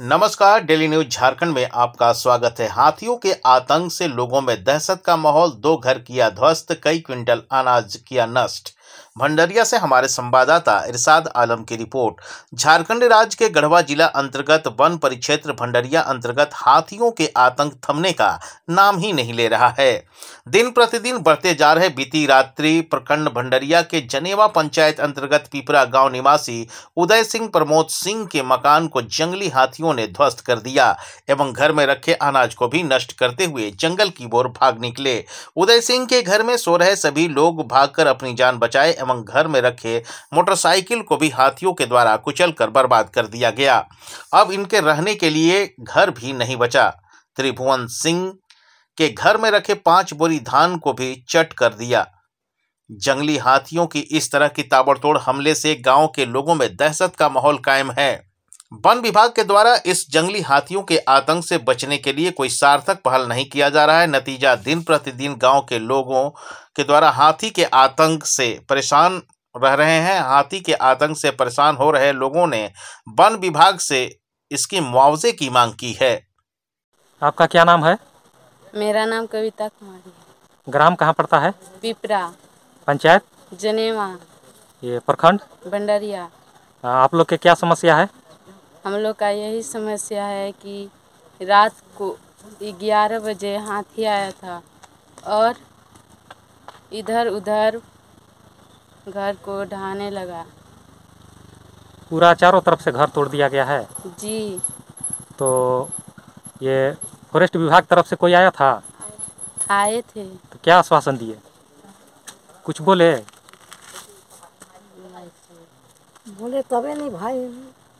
नमस्कार daily news Jharkhand में आपका स्वागत है हाथियों के आतंक से लोगों में दहशत का माहौल दो घर किया ध्वस्त कई क्विंटल अनाज किया नष्ट भंडरिया से हमारे संवाददाता इरशाद आलम की रिपोर्ट झारखंड राज्य के गढ़वा जिला अंतर्गत वन परिक्षेत्र भंडरिया अंतर्गत हाथियों के आतंक थमने का नाम ही नहीं ले रहा है दिन प्रतिदिन बढ़ते जा रहे बीती रात्रि प्रखंड भंडरिया के जनेवा पंचायत अंतर्गत पिपरा गांव निवासी उदय सिंह प्रमोद सिंह के मकान को जंगली हाथियों ने ध्वस्त कर दिया एवं घर में रखे अनाज को भी नष्ट करते हुए जंगल की ओर भाग निकले उदय सिंह के घर में सो रहे सभी लोग भागकर अपनी जान बचाए लाए एवं घर में रखे मोटरसाइकिल को भी हाथियों के द्वारा कुचल कर बर्बाद कर दिया गया अब इनके रहने के लिए घर भी नहीं बचा त्रिभुवन सिंह के घर में रखे पांच बोरी धान को भी चट कर दिया जंगली हाथियों की इस तरह की ताबड़तोड़ हमले से गांव के लोगों में दहशत का माहौल कायम है वन विभाग के द्वारा इस जंगली हाथियों के आतंक से बचने के लिए कोई सार्थक पहल नहीं किया जा रहा है नतीजा दिन प्रतिदिन गांव के लोगों के द्वारा हाथी के आतंक से परेशान रह रहे हैं हाथी के आतंक से परेशान हो रहे लोगों ने वन विभाग से इसकी मुआवजे की मांग की है आपका क्या नाम है मेरा नाम कविता कुमारी ग्राम कहाँ पड़ता है पिपरा पंचायत जनेवा ये प्रखंड भंडारिया आप लोग के क्या समस्या है हम लोग का यही समस्या है कि रात को ग्यारह बजे हाथी आया था और इधर उधर घर को ढहाने लगा पूरा चारों तरफ से घर तोड़ दिया गया है जी तो ये फॉरेस्ट विभाग तरफ से कोई आया था आए थे तो क्या आश्वासन दिए कुछ बोले बोले तबे नहीं भाई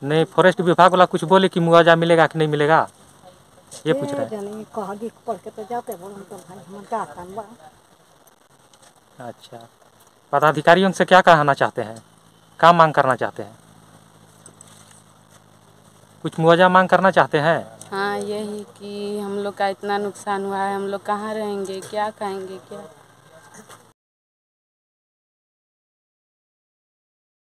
नहीं फॉरेस्ट विभाग वाला कुछ बोले कि मुआवजा मिलेगा कि नहीं मिलेगा ये पूछ रहे तो तो अच्छा पदाधिकारियों से क्या कहना चाहते हैं क्या मांग करना चाहते हैं कुछ मुआवजा मांग करना चाहते हैं हाँ यही कि हम लोग का इतना नुकसान हुआ है हम लोग कहाँ रहेंगे क्या खाएंगे क्या